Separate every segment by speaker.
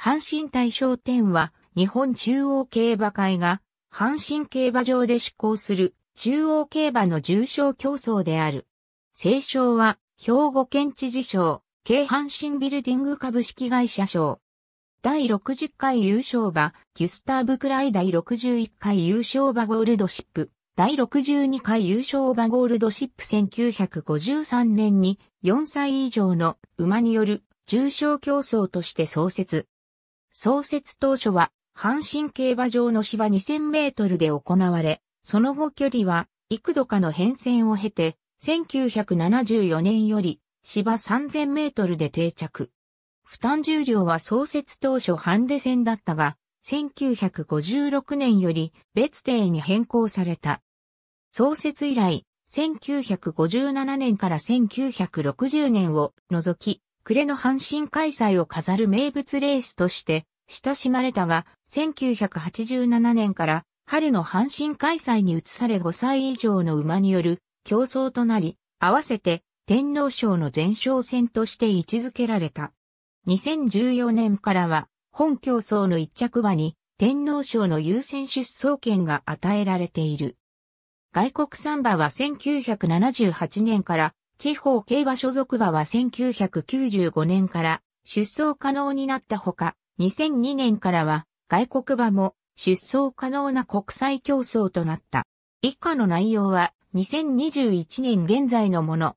Speaker 1: 阪神大賞典は、日本中央競馬会が、阪神競馬場で施行する、中央競馬の重賞競争である。正賞は、兵庫県知事賞、京阪神ビルディング株式会社賞。第60回優勝馬、ギュスターブ・クライ第61回優勝馬ゴールドシップ、第62回優勝馬ゴールドシップ1953年に4歳以上の馬による重賞競争として創設。創設当初は、阪神競馬場の芝2000メートルで行われ、その後距離は、幾度かの変遷を経て、1974年より芝3000メートルで定着。負担重量は創設当初ハンデ戦だったが、1956年より別定に変更された。創設以来、1957年から1960年を除き、暮れの阪神開催を飾る名物レースとして親しまれたが、1987年から春の阪神開催に移され5歳以上の馬による競争となり、合わせて天皇賞の前哨戦として位置づけられた。2014年からは本競争の一着馬に天皇賞の優先出走権が与えられている。外国産馬は1978年から地方競馬所属馬は1995年から出走可能になったほか、2002年からは外国馬も出走可能な国際競争となった。以下の内容は2021年現在のもの。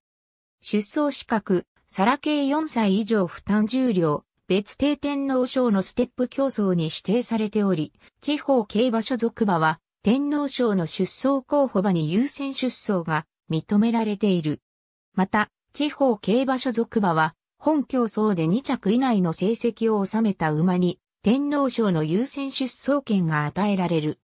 Speaker 1: 出走資格、サラ系4歳以上負担重量、別定天皇賞のステップ競争に指定されており、地方競馬所属馬は天皇賞の出走候補馬に優先出走が認められている。また、地方競馬所属馬は、本競争で2着以内の成績を収めた馬に、天皇賞の優先出走権が与えられる。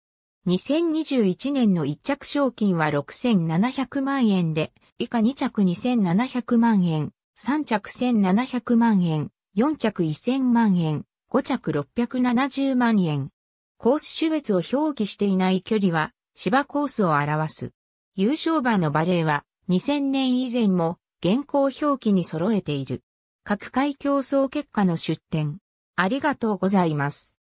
Speaker 1: 2021年の1着賞金は6700万円で、以下2着2700万円、3着1700万円、4着1000万円、5着670万円。コース種別を表記していない距離は、芝コースを表す。優勝馬のバレーは、2000年以前も現行表記に揃えている。各界競争結果の出展。ありがとうございます。